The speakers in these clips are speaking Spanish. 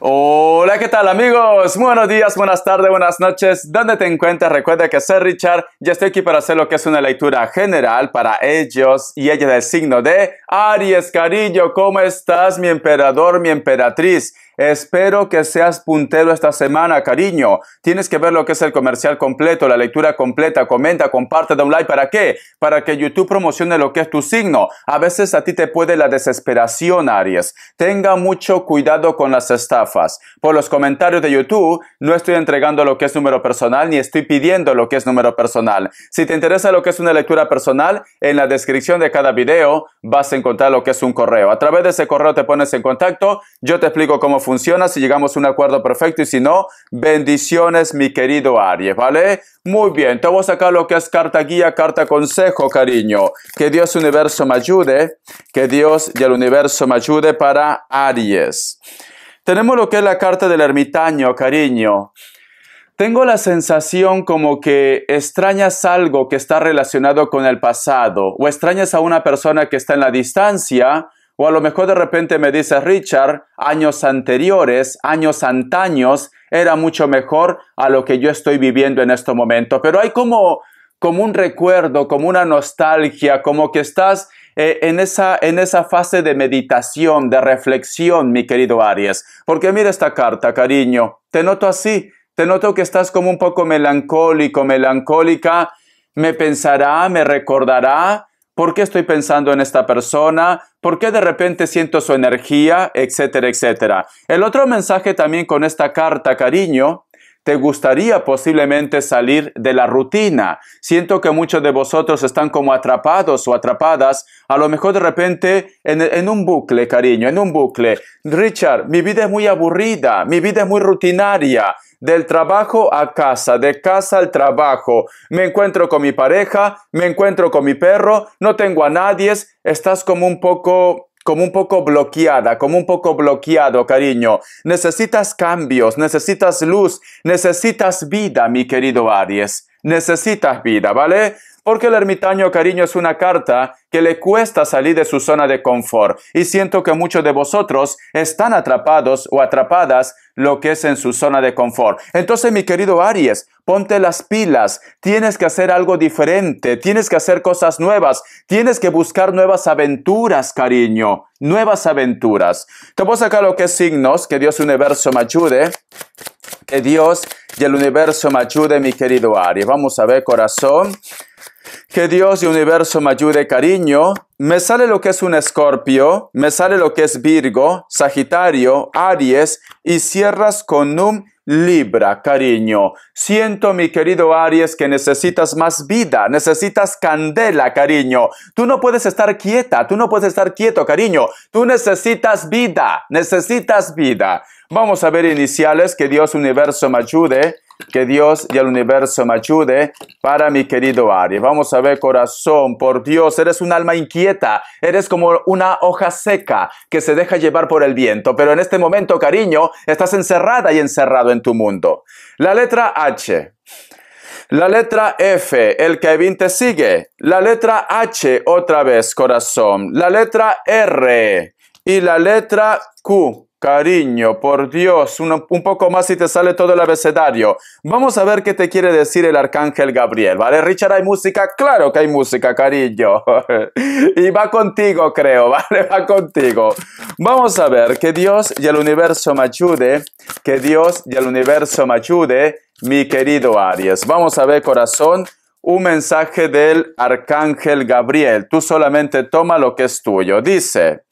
Hola, ¿qué tal amigos? buenos días, buenas tardes, buenas noches. ¿Dónde te encuentras? Recuerda que soy Richard y estoy aquí para hacer lo que es una lectura general para ellos y ella del signo de Aries. carillo. ¿cómo estás, mi emperador, mi emperatriz? Espero que seas puntero esta semana, cariño. Tienes que ver lo que es el comercial completo, la lectura completa. Comenta, comparte, da un like. ¿Para qué? Para que YouTube promocione lo que es tu signo. A veces a ti te puede la desesperación, Aries. Tenga mucho cuidado con las estafas. Por los comentarios de YouTube, no estoy entregando lo que es número personal ni estoy pidiendo lo que es número personal. Si te interesa lo que es una lectura personal, en la descripción de cada video vas a encontrar lo que es un correo. A través de ese correo te pones en contacto. Yo te explico cómo funciona funciona, si llegamos a un acuerdo perfecto y si no, bendiciones mi querido Aries, ¿vale? Muy bien, te voy a sacar lo que es carta guía, carta consejo, cariño. Que Dios universo me ayude, que Dios y el universo me ayude para Aries. Tenemos lo que es la carta del ermitaño, cariño. Tengo la sensación como que extrañas algo que está relacionado con el pasado o extrañas a una persona que está en la distancia o a lo mejor de repente me dice Richard, años anteriores, años antaños, era mucho mejor a lo que yo estoy viviendo en este momento. Pero hay como, como un recuerdo, como una nostalgia, como que estás eh, en, esa, en esa fase de meditación, de reflexión, mi querido Aries. Porque mira esta carta, cariño, te noto así, te noto que estás como un poco melancólico, melancólica, me pensará, me recordará, ¿Por qué estoy pensando en esta persona? ¿Por qué de repente siento su energía? Etcétera, etcétera. El otro mensaje también con esta carta, cariño, te gustaría posiblemente salir de la rutina. Siento que muchos de vosotros están como atrapados o atrapadas, a lo mejor de repente en, un bucle, cariño, en un bucle. Richard, mi vida es muy aburrida, mi vida es muy rutinaria del trabajo a casa, de casa al trabajo. Me encuentro con mi pareja, me encuentro con mi perro, no tengo a nadie, estás como un poco como un poco bloqueada, como un poco bloqueado, cariño. Necesitas cambios, necesitas luz, necesitas vida, mi querido Aries. Necesitas vida, ¿vale? porque el ermitaño cariño es una carta que le cuesta salir de su zona de confort y siento que muchos de vosotros están atrapados o atrapadas lo que es en su zona de confort. Entonces, mi querido Aries, ponte las pilas, tienes que hacer algo diferente, tienes que hacer cosas nuevas, tienes que buscar nuevas aventuras, cariño, nuevas aventuras. Te voy a sacar lo que es signos, que Dios universo me ayude, que Dios y el universo me ayude, mi querido Aries. Vamos a ver, corazón. Que Dios y universo me ayude, cariño. Me sale lo que es un escorpio, me sale lo que es Virgo, Sagitario, Aries y cierras con un Libra, cariño. Siento, mi querido Aries, que necesitas más vida, necesitas candela, cariño. Tú no puedes estar quieta, tú no puedes estar quieto, cariño. Tú necesitas vida, necesitas vida. Vamos a ver iniciales, que Dios universo me ayude. Que Dios y el universo me ayude para mi querido Ari. Vamos a ver, corazón, por Dios, eres un alma inquieta, eres como una hoja seca que se deja llevar por el viento, pero en este momento, cariño, estás encerrada y encerrado en tu mundo. La letra H. La letra F, el Kevin te sigue. La letra H, otra vez, corazón. La letra R y la letra Q. Cariño, por Dios, un, poco más y te sale todo el abecedario. Vamos a ver qué te quiere decir el arcángel Gabriel, ¿vale? Richard, ¿hay música? Claro que hay música, cariño. y va contigo, creo, ¿vale? Va contigo. Vamos a ver, que Dios y el universo me ayude, que Dios y el universo me ayude, mi querido Aries. Vamos a ver, corazón, un mensaje del arcángel Gabriel. Tú solamente toma lo que es tuyo. Dice...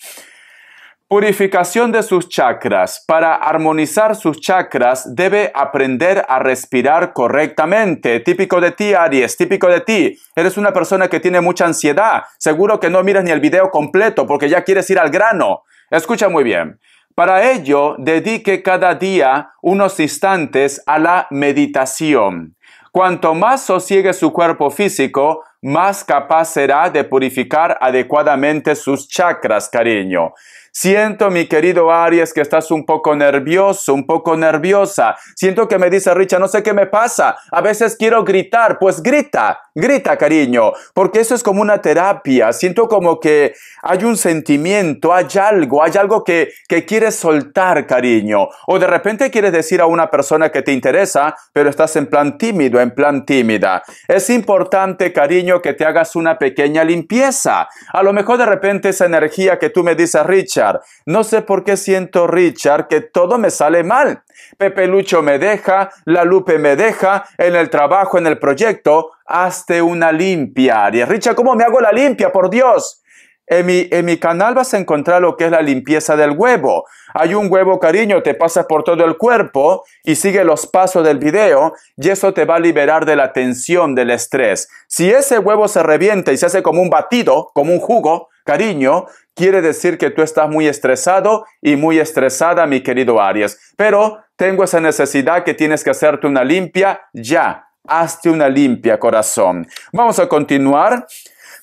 Purificación de sus chakras. Para armonizar sus chakras debe aprender a respirar correctamente. Típico de ti, Aries, típico de ti. Eres una persona que tiene mucha ansiedad. Seguro que no miras ni el video completo porque ya quieres ir al grano. Escucha muy bien. Para ello, dedique cada día unos instantes a la meditación. Cuanto más sosiegue su cuerpo físico, más capaz será de purificar adecuadamente sus chakras, cariño. Siento, mi querido Aries, que estás un poco nervioso, un poco nerviosa. Siento que me dice Richa, no sé qué me pasa. A veces quiero gritar, pues grita, grita, cariño, porque eso es como una terapia. Siento como que hay un sentimiento, hay algo, hay algo que, que quieres soltar, cariño. O de repente quieres decir a una persona que te interesa, pero estás en plan tímido, en plan tímida. Es importante, cariño, que te hagas una pequeña limpieza. A lo mejor de repente esa energía que tú me dices, Richa, no sé por qué siento, Richard, que todo me sale mal. Pepe Lucho me deja, la Lupe me deja, en el trabajo, en el proyecto, hazte una limpia, Richard, ¿cómo me hago la limpia? Por Dios. En mi, en mi, canal vas a encontrar lo que es la limpieza del huevo. Hay un huevo, cariño, te pasas por todo el cuerpo y sigue los pasos del video y eso te va a liberar de la tensión, del estrés. Si ese huevo se revienta y se hace como un batido, como un jugo, Cariño quiere decir que tú estás muy estresado y muy estresada, mi querido Aries. Pero tengo esa necesidad que tienes que hacerte una limpia ya. Hazte una limpia, corazón. Vamos a continuar.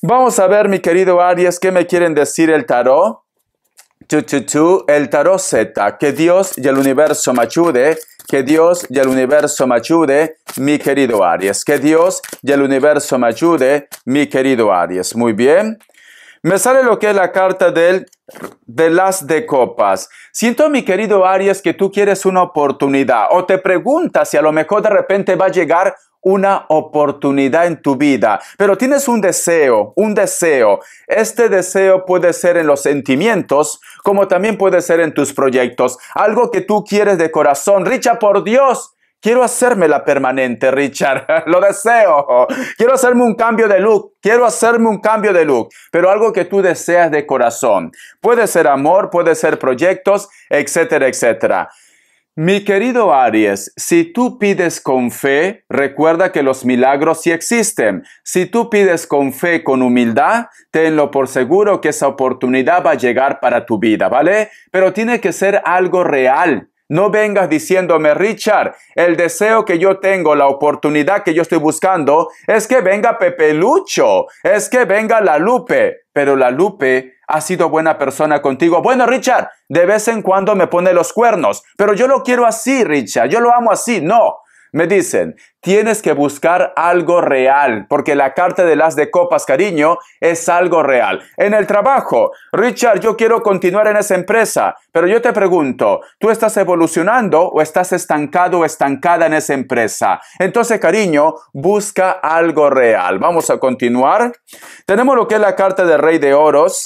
Vamos a ver, mi querido Aries, qué me quieren decir el tarot. tu, el tarot Z. Que Dios y el universo me ayude. Que Dios y el universo me ayude, mi querido Aries. Que Dios y el universo me ayude, mi querido Aries. Muy bien. Me sale lo que es la carta del, de las de copas. Siento, mi querido Arias, que tú quieres una oportunidad o te preguntas si a lo mejor de repente va a llegar una oportunidad en tu vida, pero tienes un deseo, un deseo. Este deseo puede ser en los sentimientos, como también puede ser en tus proyectos, algo que tú quieres de corazón. Richa, por Dios, Quiero hacerme la permanente, Richard. Lo deseo. Quiero hacerme un cambio de look. Quiero hacerme un cambio de look. Pero algo que tú deseas de corazón. Puede ser amor, puede ser proyectos, etcétera, etcétera. Mi querido Aries, si tú pides con fe, recuerda que los milagros sí existen. Si tú pides con fe, con humildad, tenlo por seguro que esa oportunidad va a llegar para tu vida, ¿vale? Pero tiene que ser algo real, no vengas diciéndome, Richard, el deseo que yo tengo, la oportunidad que yo estoy buscando, es que venga Pepe Lucho, es que venga la Lupe. Pero la Lupe ha sido buena persona contigo. Bueno, Richard, de vez en cuando me pone los cuernos, pero yo lo quiero así, Richard, yo lo amo así. No, me dicen, tienes que buscar algo real, porque la carta de las de copas, cariño, es algo real. En el trabajo, Richard, yo quiero continuar en esa empresa, pero yo te pregunto, ¿tú estás evolucionando o estás estancado o estancada en esa empresa? Entonces, cariño, busca algo real. Vamos a continuar. Tenemos lo que es la carta del Rey de Oros,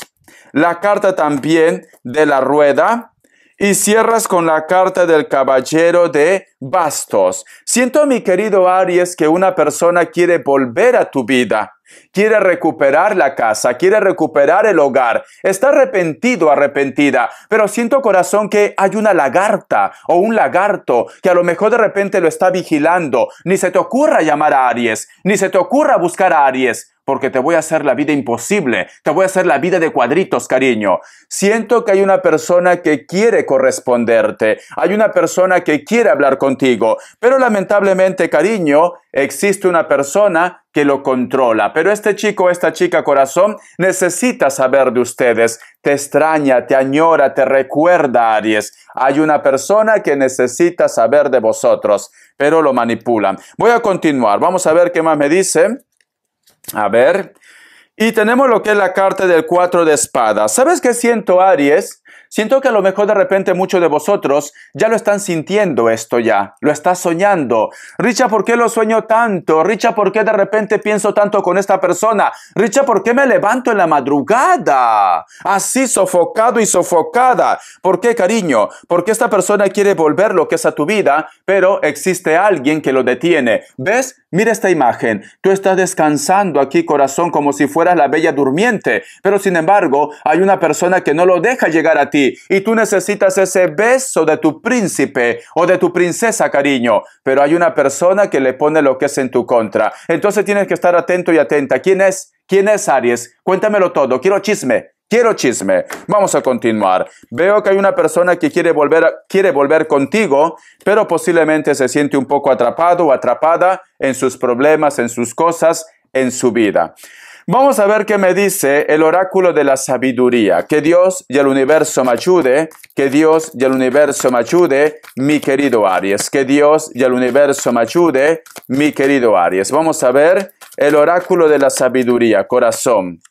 la carta también de la Rueda, y cierras con la carta del caballero de bastos. Siento, mi querido Aries, que una persona quiere volver a tu vida Quiere recuperar la casa, quiere recuperar el hogar. Está arrepentido, arrepentida. Pero siento corazón que hay una lagarta o un lagarto que a lo mejor de repente lo está vigilando. Ni se te ocurra llamar a Aries, ni se te ocurra buscar a Aries porque te voy a hacer la vida imposible, te voy a hacer la vida de cuadritos, cariño. Siento que hay una persona que quiere corresponderte, hay una persona que quiere hablar contigo, pero lamentablemente, cariño, existe una persona que lo controla. Pero este chico, esta chica corazón, necesita saber de ustedes. Te extraña, te añora, te recuerda, Aries. Hay una persona que necesita saber de vosotros, pero lo manipulan. Voy a continuar. Vamos a ver qué más me dice. A ver. Y tenemos lo que es la carta del cuatro de espadas. ¿Sabes qué siento, Aries? Siento que a lo mejor de repente muchos de vosotros ya lo están sintiendo esto ya, lo está soñando. Richa, ¿por qué lo sueño tanto? Richa, ¿por qué de repente pienso tanto con esta persona? Richa, ¿por qué me levanto en la madrugada? Así sofocado y sofocada. ¿Por qué, cariño? Porque esta persona quiere volver lo que es a tu vida, pero existe alguien que lo detiene. ¿Ves? Mira esta imagen. Tú estás descansando aquí, corazón, como si fueras la bella durmiente, pero sin embargo, hay una persona que no lo deja llegar a ti y tú necesitas ese beso de tu príncipe o de tu princesa, cariño, pero hay una persona que le pone lo que es en tu contra. Entonces tienes que estar atento y atenta. ¿Quién es? ¿Quién es Aries? Cuéntamelo todo, quiero chisme. Quiero chisme. Vamos a continuar. Veo que hay una persona que quiere volver, quiere volver contigo, pero posiblemente se siente un poco atrapado o atrapada en sus problemas, en sus cosas, en su vida. Vamos a ver qué me dice el oráculo de la sabiduría. Que Dios y el universo me ayude, que Dios y el universo me ayude, mi querido Aries. Que Dios y el universo me ayude, mi querido Aries. Vamos a ver el oráculo de la sabiduría, corazón.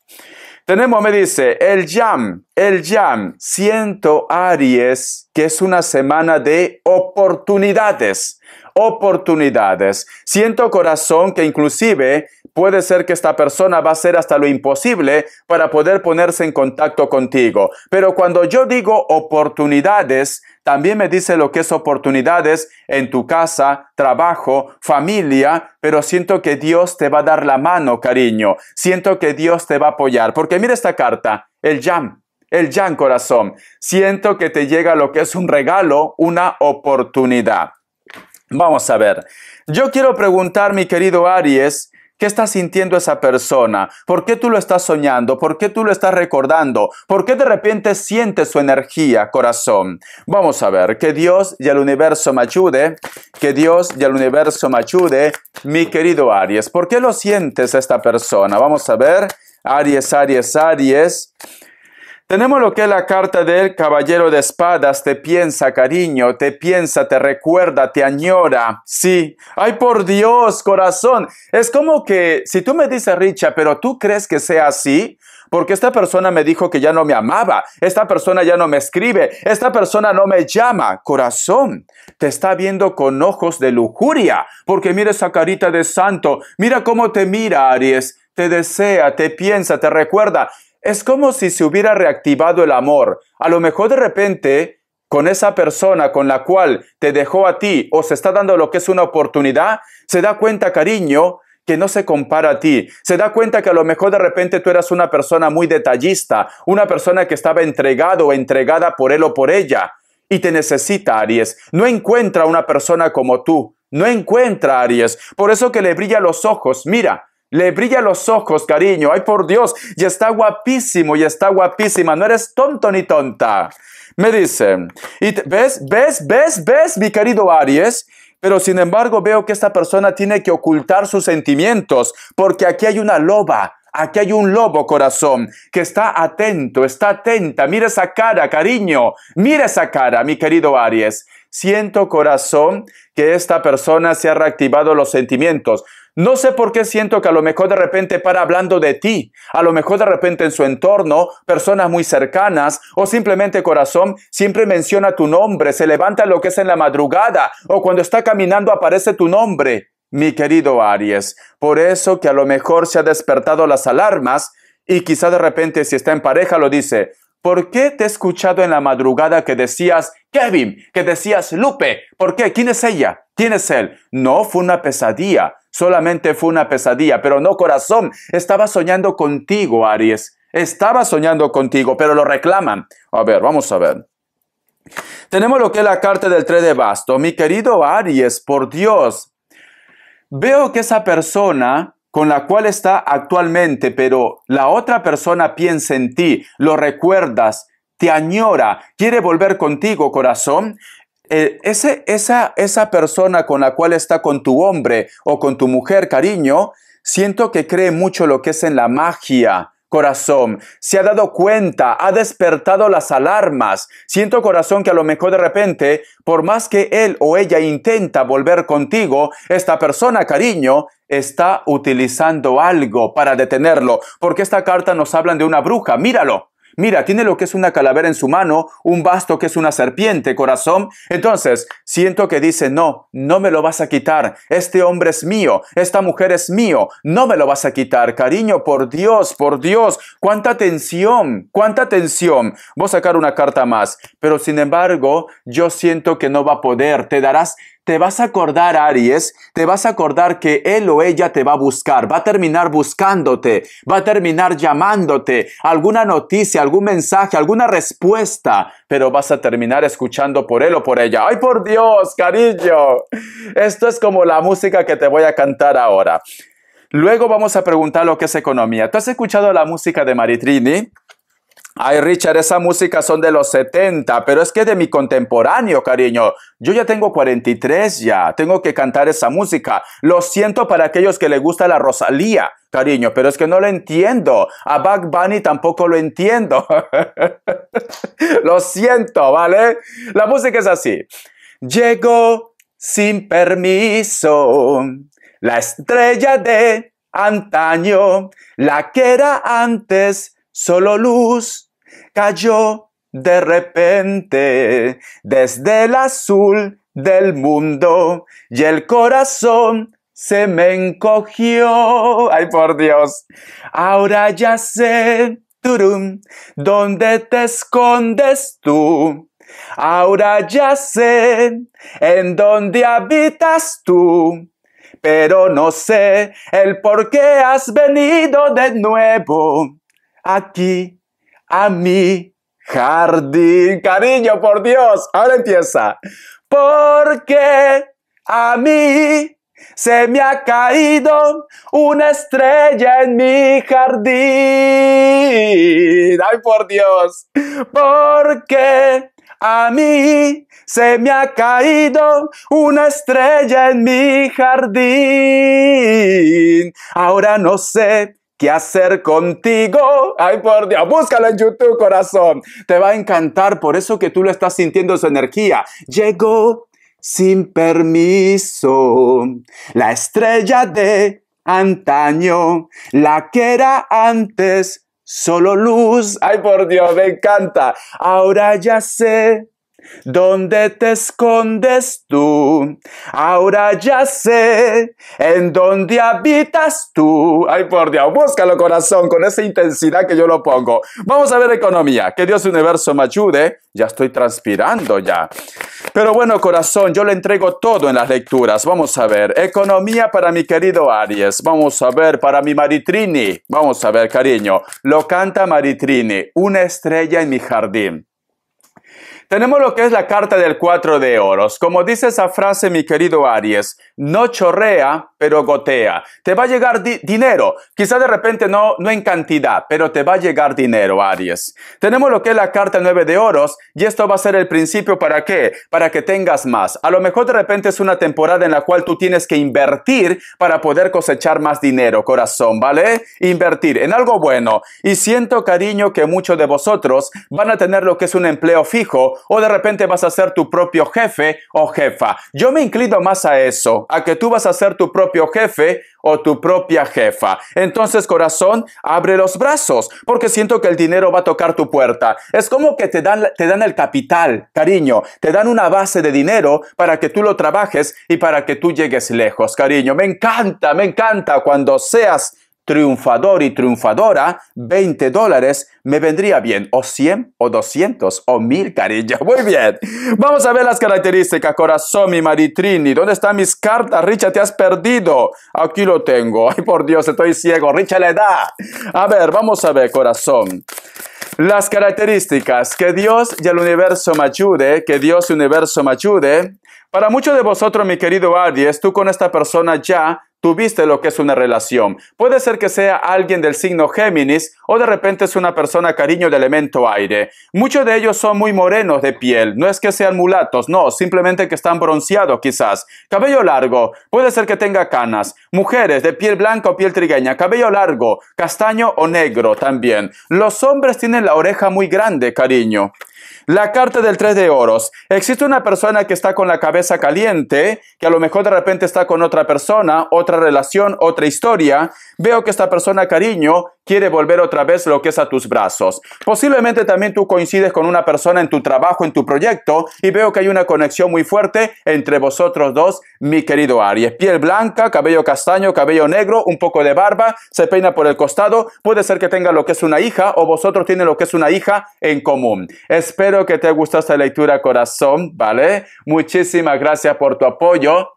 Tenemos, me dice, el Yam, el Yam, siento Aries que es una semana de oportunidades oportunidades. Siento corazón que inclusive puede ser que esta persona va a hacer hasta lo imposible para poder ponerse en contacto contigo. Pero cuando yo digo oportunidades, también me dice lo que es oportunidades en tu casa, trabajo, familia, pero siento que Dios te va a dar la mano, cariño. Siento que Dios te va a apoyar. Porque mira esta carta, el jam. El Jan Corazón, siento que te llega lo que es un regalo, una oportunidad. Vamos a ver. Yo quiero preguntar, mi querido Aries, ¿qué está sintiendo esa persona? ¿Por qué tú lo estás soñando? ¿Por qué tú lo estás recordando? ¿Por qué de repente sientes su energía, corazón? Vamos a ver. Que Dios y el universo me ayude. Que Dios y el universo me ayude, mi querido Aries. ¿Por qué lo sientes esta persona? Vamos a ver. Aries, Aries, Aries. Tenemos lo que es la carta del caballero de espadas, te piensa cariño, te piensa, te recuerda, te añora. Sí, ay por Dios, corazón. Es como que si tú me dices, Richa, pero tú crees que sea así, porque esta persona me dijo que ya no me amaba, esta persona ya no me escribe, esta persona no me llama. Corazón, te está viendo con ojos de lujuria, porque mira esa carita de santo, mira cómo te mira, Aries te desea, te piensa, te recuerda. Es como si se hubiera reactivado el amor. A lo mejor de repente, con esa persona con la cual te dejó a ti o se está dando lo que es una oportunidad, se da cuenta, cariño, que no se compara a ti. Se da cuenta que a lo mejor de repente tú eras una persona muy detallista, una persona que estaba entregado o entregada por él o por ella. Y te necesita, Aries. No encuentra una persona como tú. No encuentra, Aries. Por eso que le brilla los ojos. Mira, le brilla los ojos, cariño. Ay, por Dios, Y está guapísimo, y está guapísima. No eres tonto ni tonta. Me dicen, y ves, ves, ves, ves, mi querido Aries, pero sin embargo veo que esta persona tiene que ocultar sus sentimientos, porque aquí hay una loba, aquí hay un lobo corazón que está atento, está atenta. Mira esa cara, cariño. Mira esa cara, mi querido Aries. Siento corazón que esta persona se ha reactivado los sentimientos. No sé por qué siento que a lo mejor de repente para hablando de ti, a lo mejor de repente en su entorno, personas muy cercanas o simplemente corazón, siempre menciona tu nombre, se levanta lo que es en la madrugada o cuando está caminando aparece tu nombre, mi querido Aries. Por eso que a lo mejor se ha despertado las alarmas y quizá de repente si está en pareja lo dice, ¿Por qué te he escuchado en la madrugada que decías Kevin, que decías Lupe? ¿Por qué? ¿Quién es ella? ¿Quién es él? No, fue una pesadilla. Solamente fue una pesadilla, pero no corazón. Estaba soñando contigo, Aries. Estaba soñando contigo, pero lo reclaman. A ver, vamos a ver. Tenemos lo que es la carta del 3 de basto. Mi querido Aries, por Dios, veo que esa persona con la cual está actualmente, pero la otra persona piensa en ti, lo recuerdas, te añora, quiere volver contigo, corazón, eh, esa, esa persona con la cual está con tu hombre o con tu mujer, cariño, siento que cree mucho lo que es en la magia, corazón. Se ha dado cuenta, ha despertado las alarmas. Siento corazón que a lo mejor de repente, por más que él o ella intenta volver contigo, esta persona, cariño, está utilizando algo para detenerlo. Porque esta carta nos habla de una bruja, míralo. Mira, tiene lo que es una calavera en su mano, un basto que es una serpiente, corazón. Entonces, siento que dice, no, no me lo vas a quitar. Este hombre es mío, esta mujer es mío, no me lo vas a quitar. Cariño, por Dios, por Dios, cuánta tensión, cuánta tensión. Voy a sacar una carta más, pero sin embargo, yo siento que no va a poder. Te darás te vas a acordar, Aries, te vas a acordar que él o ella te va a buscar, va a terminar buscándote, va a terminar llamándote, alguna noticia, algún mensaje, alguna respuesta, pero vas a terminar escuchando por él o por ella. ¡Ay, por Dios, cariño! Esto es como la música que te voy a cantar ahora. Luego vamos a preguntar lo que es economía. ¿Tú has escuchado la música de Maritrini? Ay, Richard, esa música son de los 70, pero es que de mi contemporáneo, cariño. Yo ya tengo 43 ya, tengo que cantar esa música. Lo siento para aquellos que les gusta la Rosalía, cariño, pero es que no lo entiendo. A Bug Bunny tampoco lo entiendo. lo siento, ¿vale? La música es así. Llegó sin permiso la estrella de antaño, la que era antes solo luz cayó de repente desde el azul del mundo y el corazón se me encogió. Ay, por Dios. Ahora ya sé, turum, dónde te escondes tú. Ahora ya sé en dónde habitas tú, pero no sé el por qué has venido de nuevo aquí a mi jardín. Cariño, por Dios, ahora empieza. Porque a mí se me ha caído una estrella en mi jardín. Ay, por Dios. Porque a mí se me ha caído una estrella en mi jardín. Ahora no sé ¿Qué hacer contigo? Ay, por Dios, búscalo en YouTube, corazón. Te va a encantar, por eso que tú lo estás sintiendo su energía. Llegó sin permiso la estrella de antaño, la que era antes solo luz. Ay, por Dios, me encanta. Ahora ya sé ¿Dónde te escondes tú? Ahora ya sé en dónde habitas tú. Ay, por Dios, búscalo corazón con esa intensidad que yo lo pongo. Vamos a ver economía. Que Dios universo me ayude. Ya estoy transpirando ya. Pero bueno, corazón, yo le entrego todo en las lecturas. Vamos a ver. Economía para mi querido Aries. Vamos a ver para mi Maritrini. Vamos a ver, cariño. Lo canta Maritrini, una estrella en mi jardín. Tenemos lo que es la carta del 4 de oros. Como dice esa frase, mi querido Aries, no chorrea, pero gotea. Te va a llegar dinero. Quizá de repente no, no en cantidad, pero te va a llegar dinero, Aries. Tenemos lo que es la carta 9 de oros y esto va a ser el principio para qué? Para que tengas más. A lo mejor de repente es una temporada en la cual tú tienes que invertir para poder cosechar más dinero, corazón, ¿vale? Invertir en algo bueno. Y siento, cariño, que muchos de vosotros van a tener lo que es un empleo fijo o de repente vas a ser tu propio jefe o jefa. Yo me inclino más a eso, a que tú vas a ser tu propio jefe o tu propia jefa. Entonces, corazón, abre los brazos, porque siento que el dinero va a tocar tu puerta. Es como que te dan, te dan el capital, cariño, te dan una base de dinero para que tú lo trabajes y para que tú llegues lejos, cariño. Me encanta, me encanta cuando seas triunfador y triunfadora, 20 dólares me vendría bien, o 100, o 200, o 1000, cariño. Muy bien. Vamos a ver las características, corazón, mi maritrini. ¿Dónde están mis cartas? Richa, te has perdido. Aquí lo tengo. Ay, por Dios, estoy ciego. Richa le da. A ver, vamos a ver, corazón. Las características. Que Dios y el universo me ayude. Que Dios y el universo me ayude. Para muchos de vosotros, mi querido Adi, tú con esta persona ya tuviste lo que es una relación. Puede ser que sea alguien del signo Géminis o de repente es una persona cariño de elemento aire. Muchos de ellos son muy morenos de piel, no es que sean mulatos, no, simplemente que están bronceados quizás. Cabello largo, puede ser que tenga canas. Mujeres de piel blanca o piel trigueña, cabello largo, castaño o negro también. Los hombres tienen la oreja muy grande, cariño. La carta del 3 de oros. Existe una persona que está con la cabeza caliente, que a lo mejor de repente está con otra persona, otra relación, otra historia. Veo que esta persona, cariño, quiere volver otra vez lo que es a tus brazos. Posiblemente también tú coincides con una persona en tu trabajo, en tu proyecto, y veo que hay una conexión muy fuerte entre vosotros dos, mi querido Aries. Piel blanca, cabello castaño, cabello negro, un poco de barba, se peina por el costado, puede ser que tenga lo que es una hija o vosotros tienen lo que es una hija en común. Espero que te guste esta lectura, corazón, ¿vale? Muchísimas gracias por tu apoyo.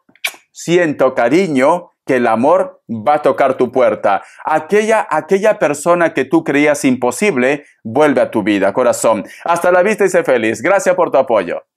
Siento cariño que el amor va a tocar tu puerta. Aquella, aquella persona que tú creías imposible, vuelve a tu vida, corazón. Hasta la vista y sé feliz. Gracias por tu apoyo.